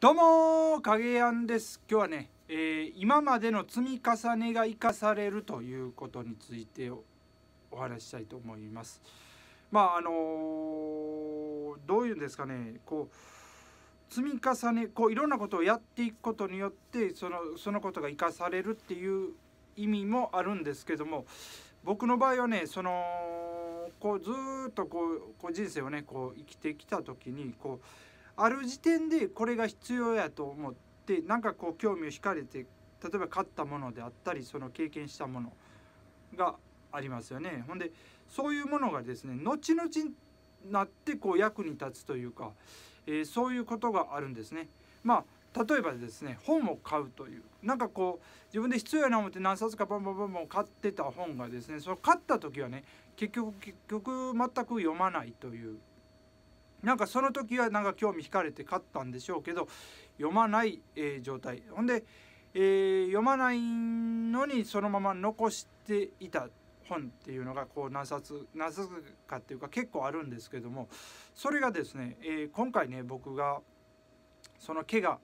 どうも影やんです今日はね、えー、今までの積み重ねが生かされるということについてお話ししたいと思いますまああのー、どういうんですかねこう積み重ねこういろんなことをやっていくことによってそのそのことが生かされるっていう意味もあるんですけども僕の場合はねそのこうずっとこうこう人生をねこう生きてきた時にこうある時点でこれが必要やと思ってなんかこう興味を惹かれて例えば買ったものであったりその経験したものがありますよね。ほんでそういうものがですね後々になってこう役に立つというか、えー、そういうことがあるんですね。まあ例えばですね本を買うというなんかこう自分で必要やな思って何冊かバンバンバンバン買ってた本がですねその買った時はね結局結局全く読まないというなんかその時はなんか興味惹かれて買ったんでしょうけど読まない、えー、状態ほんで、えー、読まないのにそのまま残していた本っていうのがこう何冊何冊かっていうか結構あるんですけどもそれがですね、えー、今回ね僕がその怪我、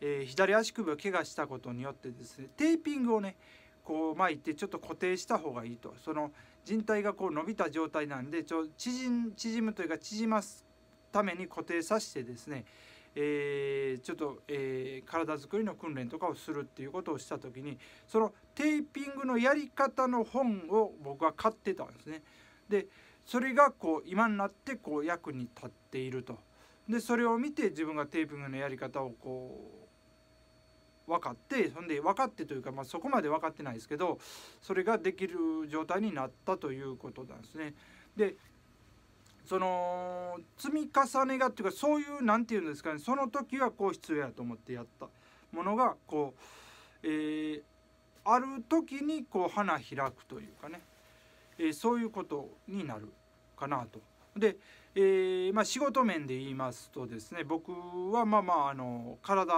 えー、左足首を怪我したことによってですねテーピングをねこう巻いてちょっと固定した方がいいとその人体がこう伸びた状態なんでちょ縮むというか縮ますために固定させてですね、えー、ちょっと、えー、体づくりの訓練とかをするっていうことをした時にそのテーピングのやり方の本を僕は買ってたんですね。でそれがこう今になってこう役に立っていると。でそれを見て自分がテーピングのやり方をこう分かってそんで分かってというか、まあ、そこまで分かってないですけどそれができる状態になったということなんですね。でその積み重ねがっていうかそういう何て言うんですかねその時はこう必要やと思ってやったものがこう、えー、ある時にこう花開くというかね、えー、そういうことになるかなと。で、えー、まあ、仕事面で言いますとですね僕はまあまああの体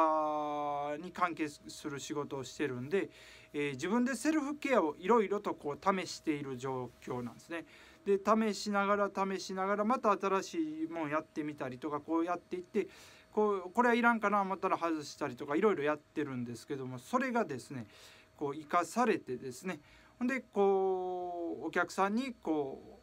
に関係する仕事をしてるんで、えー、自分でセルフケアをいろいろとこう試している状況なんですね。で試しながら試しながらまた新しいもんやってみたりとかこうやっていってこうこれはいらんかな思ったら外したりとかいろいろやってるんですけどもそれがですねこう生かされてですねほんでこうお客さんにこ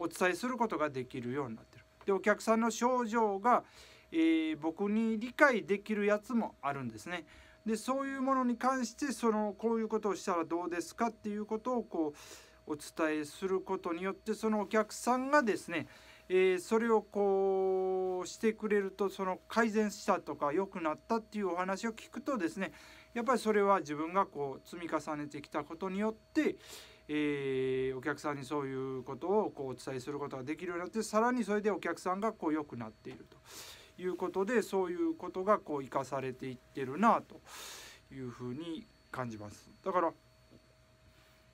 うお伝えすることができるようになってる。でお客さんの症状が、えー、僕に理解できるやつもあるんですね。でそういうものに関してそのこういうことをしたらどうですかっていうことをこうお伝えすることによってそのお客さんがですね、えー、それをこうしてくれるとその改善したとか良くなったっていうお話を聞くとですねやっぱりそれは自分がこう積み重ねてきたことによって、えー、お客さんにそういうことをこうお伝えすることができるようになってさらにそれでお客さんがこう良くなっているということでそういうことがこう生かされていってるなというふうに感じます。だから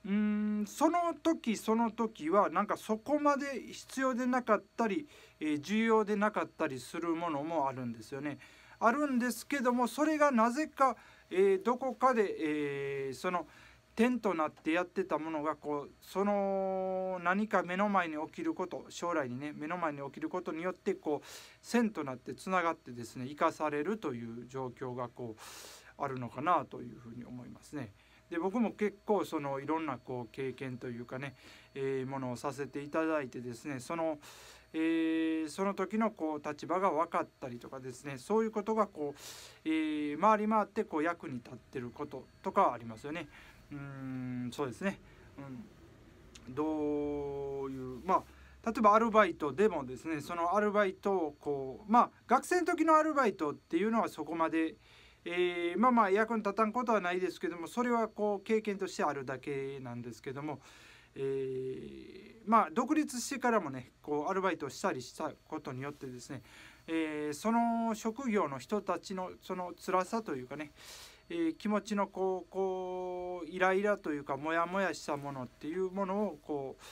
うんその時その時はなんかそこまで必要でなかったり、え重要でなかったりするものもあるんですよね。あるんですけどもそれがなぜか、えどこかで、えその点となってやってたものがこうその何か目の前に起きること将来にね目の前に起きることによってこう線となってつながってですね生かされるという状況がこうあるのかなというふうに思いますね。で僕も結構そのいろんなこう経験というかね、えー、ものをさせていただいてですねその、えー、その時のこう立場が分かったりとかですねそういうことがこう、えー、回り回ってこう役に立ってることとかありますよね。うんそうですね、うん、どういうまあ例えばアルバイトでもですねそのアルバイトをこうまあ学生の時のアルバイトっていうのはそこまで、えー、まあまあ役に立たんことはないですけどもそれはこう経験としてあるだけなんですけども、えー、まあ独立してからもねこうアルバイトをしたりしたことによってですね、えー、その職業の人たちのその辛さというかね、えー、気持ちのこうこうイライラというかモヤモヤしたものっていうものをこう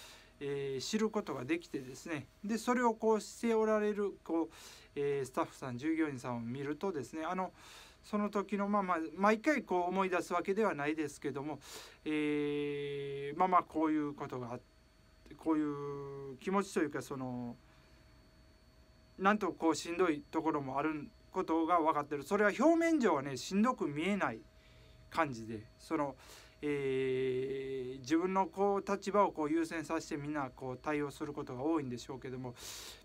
えー、知ることができてですねでそれをこうしておられるこう、えー、スタッフさん従業員さんを見るとですねあの、その時のまあまあ毎回こう思い出すわけではないですけども、えー、まあまあこういうことがあってこういう気持ちというかそのなんとこうしんどいところもあることが分かってるそれは表面上はねしんどく見えない感じでその、えー、自分のこう立場をこう優先させてみんなこう対応することが多いんでしょうけども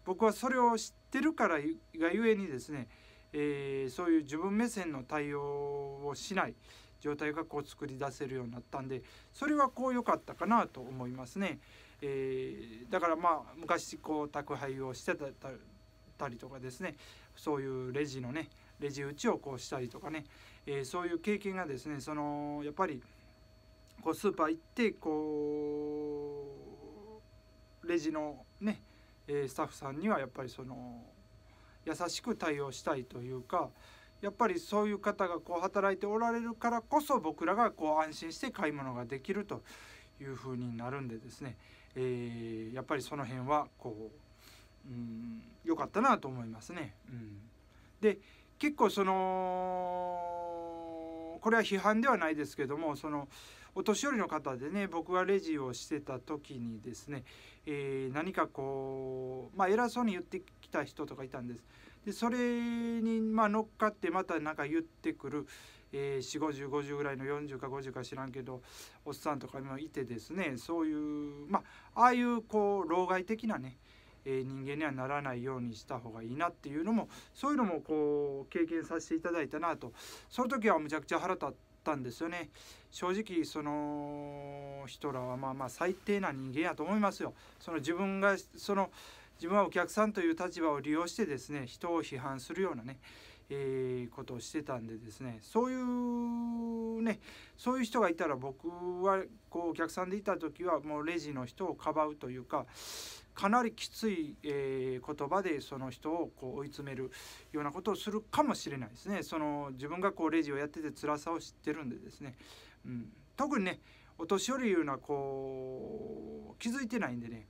僕はそれを知ってるからがゆえにですねえー、そういう自分目線の対応をしない状態がこう作り出せるようになったんでそれはこう良かったかなと思いますね。えー、だからまあ昔こう宅配をしてたたりとかですねそういうレジのねレジ打ちをこうしたりとかね、えー、そういう経験がですねそのやっぱりこうスーパー行ってこうレジのねスタッフさんにはやっぱりその優しく対応したいというかやっぱりそういう方がこう働いておられるからこそ僕らがこう安心して買い物ができるという風になるんでですね、えー、やっぱりその辺はこう良、うん、かったなと思いますね。うん、で結構そのこれは批判ではないですけどもそのお年寄りの方でね僕がレジをしてた時にですね、えー、何かこう、まあ、偉そうに言ってた人とかいたんですでそれにまあ乗っかってまた何か言ってくる、えー、405050ぐらいの40か50か知らんけどおっさんとかもいてですねそういうまあああいうこう老害的なねえ人間にはならないようにした方がいいなっていうのもそういうのもこう経験させていただいたなとその時はむちゃくちゃ腹立ったんですよね正直その人らはまあまあ最低な人間やと思いますよその自分がその自分はお客さんという立場を利用してですね人を批判するようなね、えー、ことをしてたんでですねそういうねそういう人がいたら僕はこうお客さんでいた時はもうレジの人をかばうというかかなりきつい、えー、言葉でその人をこう追い詰めるようなことをするかもしれないですねその自分がこうレジをやってて辛さを知ってるんでですね、うん、特にねお年寄りいうのはこう気づいてないんでね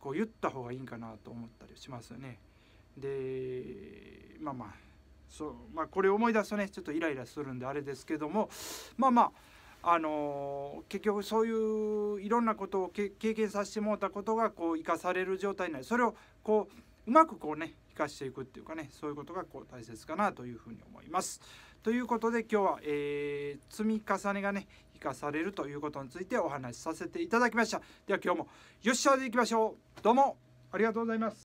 こう言った方がいいんかなと思ったりしますよね。でまあまあそうまあ、これ思い出すとねちょっとイライラするんであれですけどもまあまああのー、結局そういういろんなことを経験させてもらったことがこう生かされる状態になるそれをこううまくこうね生かしていくっていうかねそういうことがこう大切かなというふうに思います。ということで今日は、えー、積み重ねがね生かされるということについてお話しさせていただきましたでは今日もよっしゃでいきましょうどうもありがとうございます